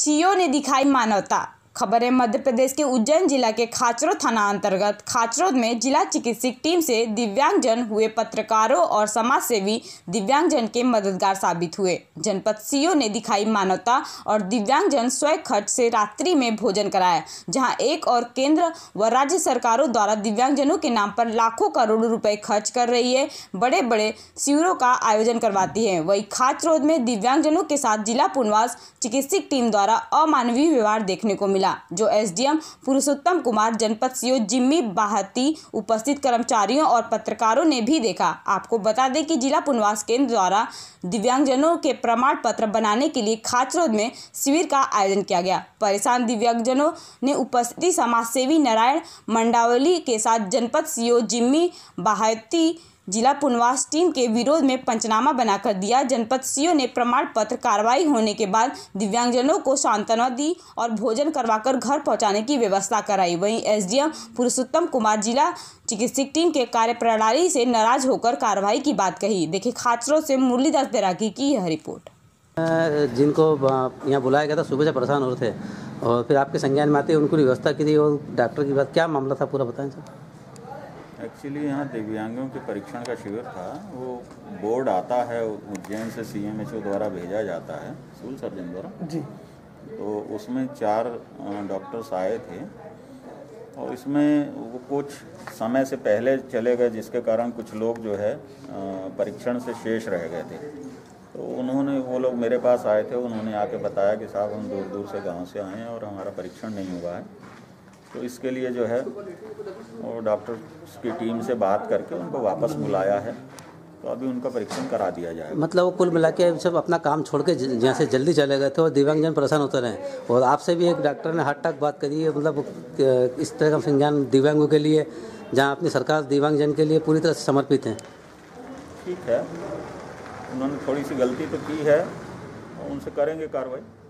CO ने दिखाई मानवता खबर है मध्य प्रदेश के उज्जैन जिला के खाचरो थाना अंतर्गत खाचरोद में जिला चिकित्सक टीम से दिव्यांगजन हुए पत्रकारों और समाज सेवी दिव्यांगजन के मददगार साबित हुए जनपद सीओ ने दिखाई मानवता और दिव्यांगजन स्वयं खर्च से रात्रि में भोजन कराया जहां एक और केंद्र व राज्य सरकारों द्वारा दिव्यांगजनों के नाम पर लाखों करोड़ों रुपए खर्च कर रही है बड़े बड़े शिविरों का आयोजन करवाती है वही खाचरोद में दिव्यांगजनों के साथ जिला पुनवास चिकित्सक टीम द्वारा अमानवीय व्यवहार देखने को मिला मिला जो एसडीएम पुरुषोत्तम कुमार जनपद सीओ जिम्मी बाहती उपस्थित कर्मचारियों और पत्रकारों ने भी देखा आपको बता दें कि जिला पुनवास केंद्र द्वारा दिव्यांगजनों के प्रमाण पत्र बनाने के लिए खाचरोद में शिविर का आयोजन किया गया परेशान दिव्यांगजनों ने उपस्थिति समाज सेवी नारायण मंडावली के साथ जनपद सीओ जिम्मी बाहती जिला पुनवास टीम के विरोध में पंचनामा बनाकर दिया जनपद सीओ ने प्रमाण पत्र कार्रवाई होने के बाद दिव्यांगजनों को सांत्वना दी और भोजन करवाकर घर पहुंचाने की व्यवस्था कराई वहीं एसडीएम पुरुषोत्तम कुमार जिला चिकित्सक टीम के कार्यप्रणाली से नाराज होकर कार्रवाई की बात कही देखे खाचरों से मुरलीदास तैराकी की यह रिपोर्ट जिनको यहाँ बुलाया गया था सुबह से परेशान हो रहे थे और फिर आपके संज्ञान में आते उनको व्यवस्था की थी और डॉक्टर की बात क्या मामला था पूरा बताएं सर एक्चुअली यहाँ दिव्यांगों के परीक्षण का शिविर था वो बोर्ड आता है उज्जैन से सी एम एच ओ द्वारा भेजा जाता है सिविल सर्जन द्वारा जी तो उसमें चार डॉक्टर्स आए थे और इसमें वो कुछ समय से पहले चले गए जिसके कारण कुछ लोग जो है परीक्षण से शेष रह गए थे तो उन्होंने वो लोग मेरे पास आए थे उन्होंने आके बताया कि साहब हम दूर दूर से गांव से आए हैं और हमारा परीक्षण नहीं हुआ है तो इसके लिए जो है वो डॉक्टर की टीम से बात करके उनको वापस बुलाया है तो अभी उनका परीक्षण करा दिया जाए मतलब वो कुल मिला के सब अपना काम छोड़ के जहाँ से जल्दी चले गए थे और दिव्यांगजन परेशान होते रहे और आपसे भी एक डॉक्टर ने हट तक बात करी है मतलब इस तरह का संज्ञान दिव्यांगों के लिए जहाँ अपनी सरकार दिव्यांगजन के लिए पूरी तरह से समर्पित है ठीक है उन्होंने थोड़ी सी गलती तो की है उनसे करेंगे कार्रवाई